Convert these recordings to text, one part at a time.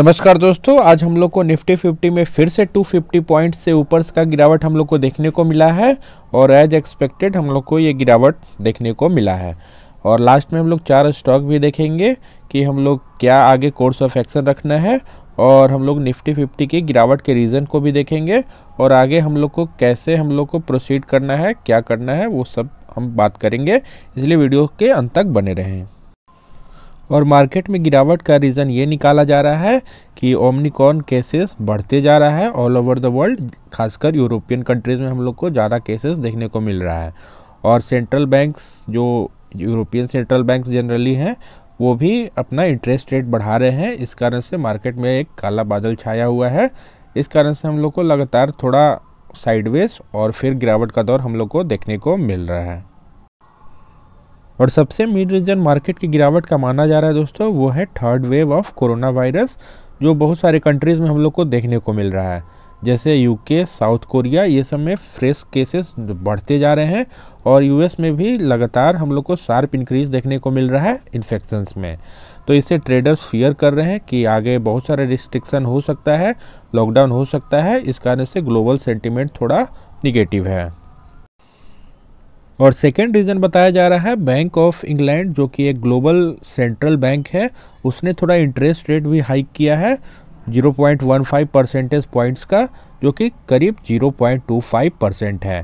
नमस्कार दोस्तों आज हम लोग को निफ्टी 50 में फिर से 250 पॉइंट से ऊपर का गिरावट हम लोग को देखने को मिला है और एज एक्सपेक्टेड हम लोग को ये गिरावट देखने को मिला है और लास्ट में हम लोग चार स्टॉक भी देखेंगे कि हम लोग क्या आगे कोर्स ऑफ एक्शन रखना है और हम लोग निफ्टी फिफ्टी की गिरावट के रीज़न को भी देखेंगे और आगे हम लोग को कैसे हम लोग को प्रोसीड करना है क्या करना है वो सब हम बात करेंगे इसलिए वीडियो के अंत तक बने रहें और मार्केट में गिरावट का रीज़न ये निकाला जा रहा है कि ओमनिकॉन केसेस बढ़ते जा रहा है ऑल ओवर द वर्ल्ड खासकर यूरोपियन कंट्रीज़ में हम लोग को ज़्यादा केसेस देखने को मिल रहा है और सेंट्रल बैंक्स जो यूरोपियन सेंट्रल बैंक्स जनरली हैं वो भी अपना इंटरेस्ट रेट बढ़ा रहे हैं इस कारण से मार्केट में एक काला बादल छाया हुआ है इस कारण से हम लोग को लगातार थोड़ा साइडवेज और फिर गिरावट का दौर हम लोग को देखने को मिल रहा है और सबसे मिड रीजन मार्केट की गिरावट का माना जा रहा है दोस्तों वो है third wave of corona virus जो बहुत सारे कंट्रीज़ में हम लोग को देखने को मिल रहा है जैसे यूके साउथ कोरिया ये सब में फ्रेश केसेस बढ़ते जा रहे हैं और यूएस में भी लगातार हम लोग को शार्प इंक्रीज देखने को मिल रहा है इन्फेक्शंस में तो इससे ट्रेडर्स फियर कर रहे हैं कि आगे बहुत सारे रिस्ट्रिक्शन हो सकता है लॉकडाउन हो सकता है इस कारण से ग्लोबल सेंटिमेंट थोड़ा निगेटिव है और सेकेंड रीज़न बताया जा रहा है बैंक ऑफ इंग्लैंड जो कि एक ग्लोबल सेंट्रल बैंक है उसने थोड़ा इंटरेस्ट रेट भी हाइक किया है 0.15 परसेंटेज पॉइंट्स का जो कि करीब 0.25 परसेंट है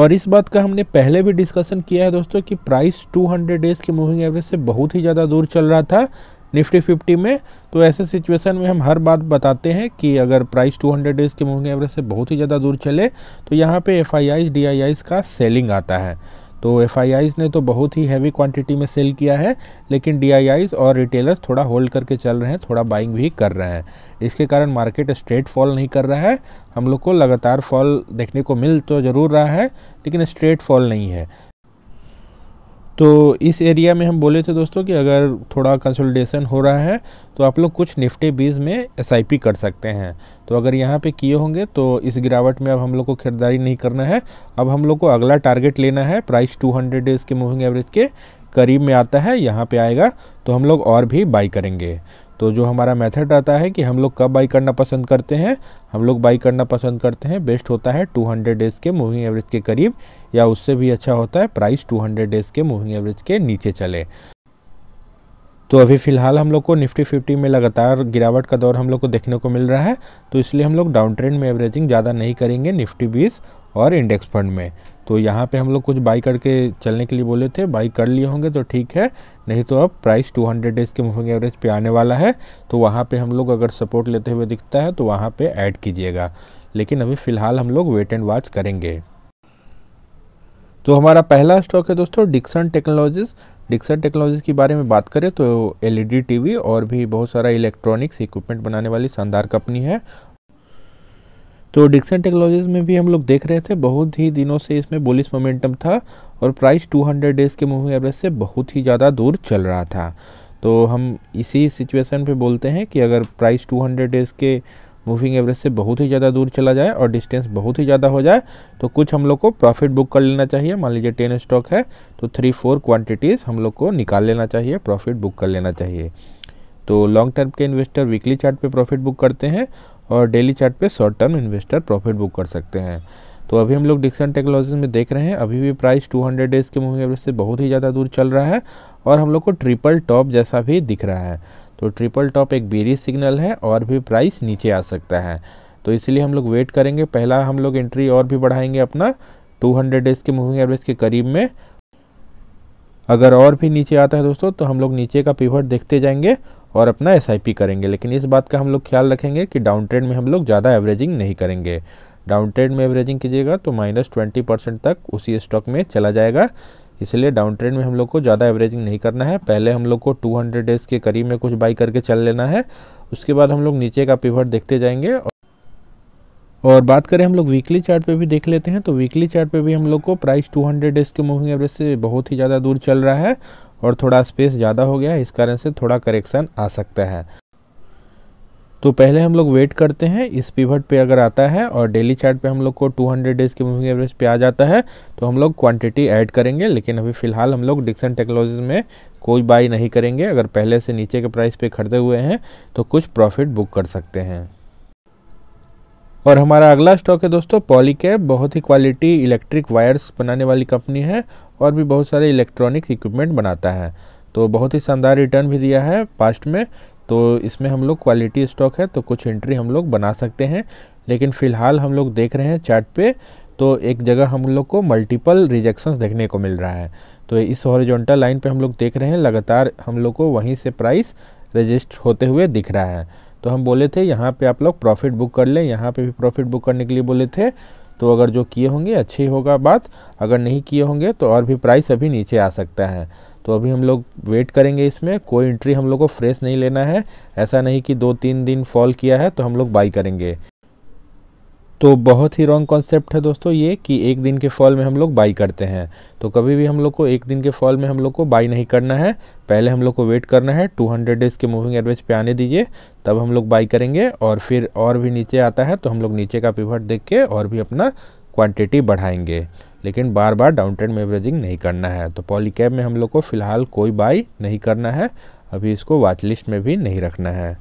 और इस बात का हमने पहले भी डिस्कशन किया है दोस्तों कि प्राइस 200 डेज के मूविंग एवरेज से बहुत ही ज़्यादा दूर चल रहा था निफ्टी 50 में तो ऐसे सिचुएशन में हम हर बात बताते हैं कि अगर प्राइस 200 डेज के मूविंग एवरेज से बहुत ही ज़्यादा दूर चले तो यहाँ पे एफ आई का सेलिंग आता है तो एफ ने तो बहुत ही हैवी क्वांटिटी में सेल किया है लेकिन डी और रिटेलर्स थोड़ा होल्ड करके चल रहे हैं थोड़ा बाइंग भी कर रहे हैं इसके कारण मार्केट स्ट्रेट फॉल नहीं कर रहा है हम लोग को लगातार फॉल देखने को मिल तो ज़रूर रहा है लेकिन स्ट्रेट फॉल नहीं है तो इस एरिया में हम बोले थे दोस्तों कि अगर थोड़ा कंसोलिडेशन हो रहा है तो आप लोग कुछ निफ्टी बीज में एस कर सकते हैं तो अगर यहाँ पे किए होंगे तो इस गिरावट में अब हम लोग को खरीदारी नहीं करना है अब हम लोग को अगला टारगेट लेना है प्राइस 200 डेज के मूविंग एवरेज के करीब में आता है यहाँ पे आएगा तो हम लोग और भी बाई करेंगे तो जो हमारा मेथड रहता है कि हम लोग कब बाई करना पसंद करते हैं हम लोग बाई करना पसंद करते हैं बेस्ट होता है 200 डेज के मूविंग एवरेज के करीब या उससे भी अच्छा होता है प्राइस 200 डेज के मूविंग एवरेज के नीचे चले तो अभी फिलहाल हम लोग को निफ्टी फिफ्टी में लगातार गिरावट का दौर हम लोग को देखने को मिल रहा है तो इसलिए हम लोग डाउन ट्रेंड में एवरेजिंग ज़्यादा नहीं करेंगे निफ्टी बीस और इंडेक्स फंड में तो यहाँ पे हम लोग कुछ बाई करके चलने के लिए बोले थे बाई कर लिए होंगे तो ठीक है नहीं तो अब प्राइस 200 डेज के मूविंग एवरेज पे आने वाला है तो वहाँ पे हम लोग अगर सपोर्ट लेते हुए दिखता है तो वहाँ पे ऐड कीजिएगा लेकिन अभी फ़िलहाल हम लोग वेट एंड वॉच करेंगे तो हमारा पहला स्टॉक है दोस्तों डिक्सन टेक्नोलॉजीज़ डिक्सन टेक्नोलॉजीज़ के बारे में बात करें तो एलईडी टीवी e और भी बहुत सारा इलेक्ट्रॉनिक्स इक्विपमेंट बनाने वाली शानदार कंपनी है तो डिक्सन टेक्नोलॉजीज में भी हम लोग देख रहे थे बहुत ही दिनों से इसमें बोलिस मोमेंटम था और प्राइस 200 डेज के मूविंग एवरेज से बहुत ही ज़्यादा दूर चल रहा था तो हम इसी सिचुएशन पे बोलते हैं कि अगर प्राइस 200 डेज के मूविंग एवरेज से बहुत ही ज़्यादा दूर चला जाए और डिस्टेंस बहुत ही ज़्यादा हो जाए तो कुछ हम लोग को प्रॉफिट बुक कर लेना चाहिए मान लीजिए टेन स्टॉक है तो थ्री फोर क्वांटिटीज़ हम लोग को निकाल लेना चाहिए प्रॉफिट बुक कर लेना चाहिए तो लॉन्ग टर्म के इन्वेस्टर वीकली चार्ट पे प्रॉफिट बुक करते हैं और डेली चार्ट पे short term investor profit book कर सकते हैं तो अभी हम लोग डिक्सन टेक्नोलॉजीज में देख रहे हैं अभी भी प्राइस 200 डेज के मूविंग एवरेज से बहुत ही ज़्यादा दूर चल रहा है और हम लोग को ट्रिपल टॉप जैसा भी दिख रहा है तो ट्रिपल टॉप एक बेरी सिग्नल है और भी प्राइस नीचे आ सकता है तो इसलिए हम लोग वेट करेंगे पहला हम लोग एंट्री और भी बढ़ाएंगे अपना टू डेज के मूविंग एवरेज के करीब में अगर और भी नीचे आता है दोस्तों तो हम लोग नीचे का पिवट देखते जाएंगे और अपना एस करेंगे लेकिन इस बात का हम लोग ख्याल रखेंगे कि डाउन ट्रेड में हम लोग ज़्यादा एवरेजिंग नहीं करेंगे डाउन ट्रेड में एवरेजिंग कीजिएगा तो माइनस ट्वेंटी परसेंट तक उसी स्टॉक में चला जाएगा इसलिए डाउन ट्रेड में हम लोग को ज़्यादा एवरेजिंग नहीं करना है पहले हम लोग को 200 डेज के करीब में कुछ बाई करके चल लेना है उसके बाद हम लोग नीचे का पिवट देखते जाएंगे और बात करें हम लोग वीकली चार्ट पे भी देख लेते हैं तो वीकली चार्ट पे भी हम लोग को प्राइस 200 डेज के मूविंग एवरेज से बहुत ही ज़्यादा दूर चल रहा है और थोड़ा स्पेस ज़्यादा हो गया इस कारण से थोड़ा करेक्शन आ सकता है तो पहले हम लोग वेट करते हैं इस पिवट पे अगर आता है और डेली चार्ट पे हम लोग को 200 डेज के मूविंग एवरेज पे आ जाता है तो हम लोग क्वांटिटी ऐड करेंगे लेकिन अभी फिलहाल हम लोग डिक्सन टेक्नोलॉजीज में कोई बाई नहीं करेंगे अगर पहले से नीचे के प्राइस पे खरीदे हुए हैं तो कुछ प्रॉफिट बुक कर सकते हैं और हमारा अगला स्टॉक है दोस्तों पॉलीकैब बहुत ही क्वालिटी इलेक्ट्रिक वायर्स बनाने वाली कंपनी है और भी बहुत सारे इलेक्ट्रॉनिक इक्विपमेंट बनाता है तो बहुत ही शानदार रिटर्न भी दिया है पास्ट में तो इसमें हम लोग क्वालिटी स्टॉक है तो कुछ एंट्री हम लोग बना सकते हैं लेकिन फ़िलहाल हम लोग देख रहे हैं चार्ट पे तो एक जगह हम लोग को मल्टीपल रिजेक्शंस देखने को मिल रहा है तो इस हॉरिजॉन्टल लाइन पे हम लोग देख रहे हैं लगातार हम लोग को वहीं से प्राइस रजिस्ट होते हुए दिख रहा है तो हम बोले थे यहाँ पे आप लोग प्रॉफिट बुक कर लें यहाँ पे भी प्रॉफिट बुक करने के लिए बोले थे तो अगर जो किए होंगे अच्छी होगा बात अगर नहीं किए होंगे तो और भी प्राइस अभी नीचे आ सकता है तो अभी हम लोग वेट करेंगे इसमें कोई एंट्री हम लोग को फ्रेश नहीं लेना है ऐसा नहीं कि दो तीन दिन फॉल किया है तो हम लोग बाई करेंगे तो बहुत ही रॉन्ग कॉन्सेप्ट है दोस्तों ये कि एक दिन के फॉल में हम लोग बाई करते हैं तो कभी भी हम लोग को एक दिन के फॉल में हम लोग को बाई नहीं करना है पहले हम लोग को वेट करना है 200 डेज के मूविंग एवरेज पे आने दीजिए तब हम लोग बाई करेंगे और फिर और भी नीचे आता है तो हम लोग नीचे का पिवट देख के और भी अपना क्वान्टिटी बढ़ाएंगे लेकिन बार बार डाउन ट्रेंड में एवरेजिंग नहीं करना है तो पॉलीकैब में हम लोग को फिलहाल कोई बाई नहीं करना है अभी इसको वाचलिस्ट में भी नहीं रखना है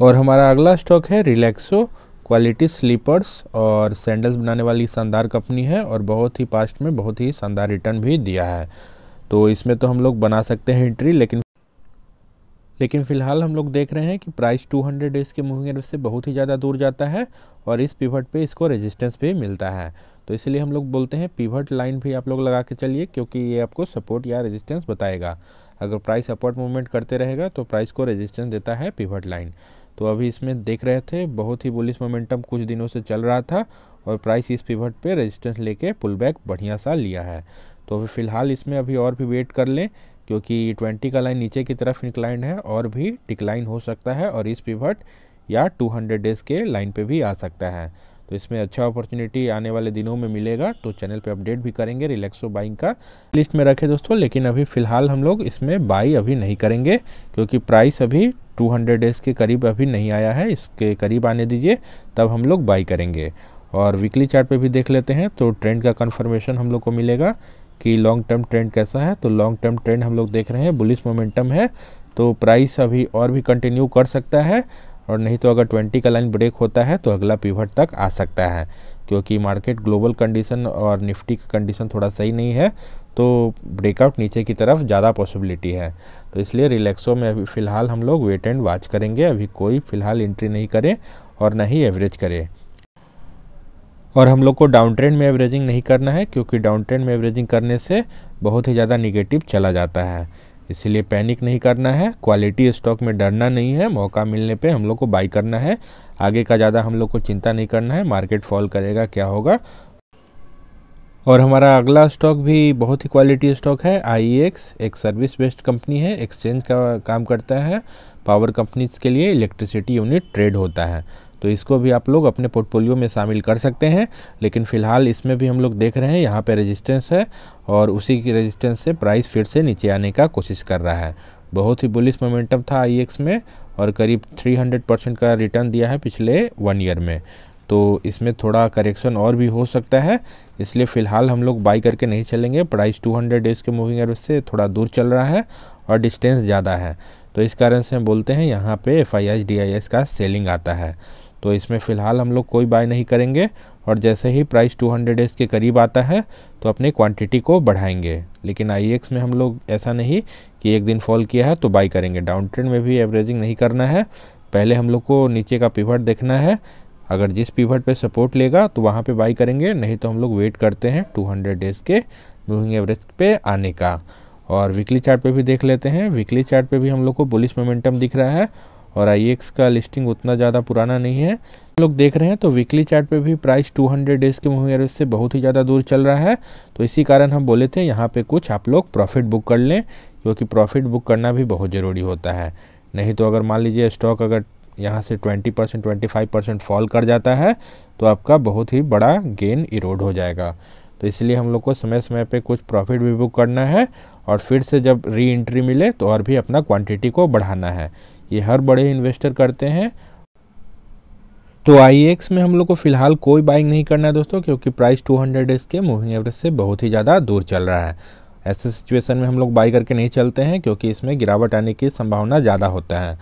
और हमारा अगला स्टॉक है रिलैक्सो क्वालिटी स्लीपर्स और सैंडल्स बनाने वाली शानदार कंपनी है और बहुत ही पास्ट में बहुत ही शानदार रिटर्न भी दिया है तो इसमें तो हम लोग बना सकते हैं एंट्री लेकिन लेकिन फिलहाल हम लोग देख रहे हैं कि प्राइस 200 डेज के मूविंग एवरेज से बहुत ही ज़्यादा दूर जाता है और इस पिवट पे इसको रेजिस्टेंस भी मिलता है तो इसलिए हम लोग बोलते हैं पिवट लाइन भी आप लोग लगा के चलिए क्योंकि ये आपको सपोर्ट या रेजिस्टेंस बताएगा अगर प्राइस अपवर्ड मूवमेंट करते रहेगा तो प्राइस को रेजिस्टेंस देता है पिवट लाइन तो अभी इसमें देख रहे थे बहुत ही बुलिस मोमेंटम कुछ दिनों से चल रहा था और प्राइस इस पिवट पे रेजिस्टेंस लेके पुल बैक बढ़िया सा लिया है तो अभी फ़िलहाल इसमें अभी और भी वेट कर लें क्योंकि 20 का लाइन नीचे की तरफ इंक्लाइंड है और भी डिक्लाइन हो सकता है और इस पिवट या 200 डेज के लाइन पे भी आ सकता है तो इसमें अच्छा अपॉर्चुनिटी आने वाले दिनों में मिलेगा तो चैनल पे अपडेट भी करेंगे रिलैक्सो बाइंग का लिस्ट में रखे दोस्तों लेकिन अभी फिलहाल हम लोग इसमें बाई अभी नहीं करेंगे क्योंकि प्राइस अभी 200 डेज के करीब अभी नहीं आया है इसके करीब आने दीजिए तब हम लोग बाई करेंगे और वीकली चार्ट पे भी देख लेते हैं तो ट्रेंड का कन्फर्मेशन हम लोग को मिलेगा कि लॉन्ग टर्म ट्रेंड कैसा है तो लॉन्ग टर्म ट्रेंड हम लोग देख रहे हैं बुलिस मोमेंटम है तो प्राइस अभी और भी कंटिन्यू कर सकता है और नहीं तो अगर 20 का लाइन ब्रेक होता है तो अगला पीवट तक आ सकता है क्योंकि मार्केट ग्लोबल कंडीशन और निफ्टी का कंडीशन थोड़ा सही नहीं है तो ब्रेकआउट नीचे की तरफ ज़्यादा पॉसिबिलिटी है तो इसलिए रिलैक्सो में अभी फ़िलहाल हम लोग वेट एंड वॉच करेंगे अभी कोई फ़िलहाल एंट्री नहीं करें और ना ही एवरेज करें और हम लोग को डाउन ट्रेंड में एवरेजिंग नहीं करना है क्योंकि डाउन ट्रेंड में एवरेजिंग करने से बहुत ही ज़्यादा निगेटिव चला जाता है इसलिए पैनिक नहीं करना है क्वालिटी स्टॉक में डरना नहीं है मौका मिलने पे हम लोग को बाई करना है आगे का ज़्यादा हम लोग को चिंता नहीं करना है मार्केट फॉल करेगा क्या होगा और हमारा अगला स्टॉक भी बहुत ही क्वालिटी स्टॉक है आई एक्स e एक सर्विस बेस्ड कंपनी है एक्सचेंज का काम करता है पावर कंपनीज के लिए इलेक्ट्रिसिटी यूनिट ट्रेड होता है तो इसको भी आप लोग अपने पोर्टफोलियो में शामिल कर सकते हैं लेकिन फिलहाल इसमें भी हम लोग देख रहे हैं यहाँ पे रेजिस्टेंस है और उसी की रेजिस्टेंस से प्राइस फिर से नीचे आने का कोशिश कर रहा है बहुत ही बुलिस मोमेंटम था आई में और करीब 300 परसेंट का रिटर्न दिया है पिछले वन ईयर में तो इसमें थोड़ा करेक्शन और भी हो सकता है इसलिए फ़िलहाल हम लोग बाई करके नहीं चलेंगे प्राइस 200 डेज़ के मूविंग एवरेज से थोड़ा दूर चल रहा है और डिस्टेंस ज़्यादा है तो इस कारण से हम बोलते हैं यहाँ पे एफ आई का सेलिंग आता है तो इसमें फ़िलहाल हम लोग कोई बाय नहीं करेंगे और जैसे ही प्राइस 200 डेज के करीब आता है तो अपने क्वांटिटी को बढ़ाएंगे लेकिन आई e में हम लोग ऐसा नहीं कि एक दिन फॉल किया है तो बाई करेंगे डाउन ट्रेंड में भी एवरेजिंग नहीं करना है पहले हम लोग को नीचे का पिवट देखना है अगर जिस पिवट पर सपोर्ट लेगा तो वहाँ पर बाई करेंगे नहीं तो हम लोग वेट करते हैं टू डेज के मूविंग एवरेज पे आने का और वीकली चार्ट पे भी देख लेते हैं वीकली चार्ट पे भी हम लोग को बुलिस मोमेंटम दिख रहा है और आई e का लिस्टिंग उतना ज़्यादा पुराना नहीं है लोग देख रहे हैं तो वीकली चार्ट पे भी प्राइस 200 डेज के मूविंग एवरेज से बहुत ही ज़्यादा दूर चल रहा है तो इसी कारण हम बोले थे यहाँ पे कुछ आप लोग प्रॉफिट बुक कर लें क्योंकि प्रॉफिट बुक करना भी बहुत ज़रूरी होता है नहीं तो अगर मान लीजिए स्टॉक अगर यहाँ से ट्वेंटी परसेंट ट्वेंटी फॉल कर जाता है तो आपका बहुत ही बड़ा गेन इरोड हो जाएगा तो इसलिए हम लोग को समय समय पर कुछ प्रॉफिट भी बुक करना है और फिर से जब री एंट्री मिले तो और भी अपना क्वांटिटी को बढ़ाना है ये हर बड़े इन्वेस्टर करते हैं तो आई में हम लोग को फिलहाल कोई बाइंग नहीं करना है दोस्तों क्योंकि प्राइस 200 हंड्रेड डेज के मूविंग एवरेज से बहुत ही ज़्यादा दूर चल रहा है ऐसे सिचुएशन में हम लोग बाई करके नहीं चलते हैं क्योंकि इसमें गिरावट आने की संभावना ज़्यादा होता है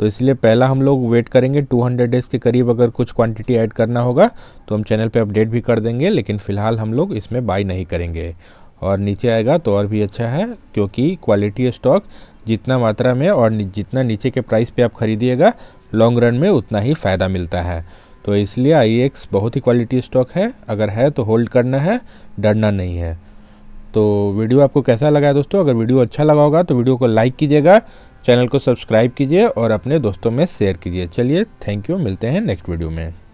तो इसलिए पहला हम लोग वेट करेंगे 200 डेज के करीब अगर कुछ क्वांटिटी ऐड करना होगा तो हम चैनल पे अपडेट भी कर देंगे लेकिन फ़िलहाल हम लोग इसमें बाई नहीं करेंगे और नीचे आएगा तो और भी अच्छा है क्योंकि क्वालिटी स्टॉक जितना मात्रा में और जितना नीचे के प्राइस पे आप खरीदिएगा लॉन्ग रन में उतना ही फ़ायदा मिलता है तो इसलिए आई बहुत ही क्वालिटी स्टॉक है अगर है तो होल्ड करना है डरना नहीं है तो वीडियो आपको कैसा लगा है दोस्तों अगर वीडियो अच्छा लगा होगा तो वीडियो को लाइक कीजिएगा चैनल को सब्सक्राइब कीजिए और अपने दोस्तों में शेयर कीजिए चलिए थैंक यू मिलते हैं नेक्स्ट वीडियो में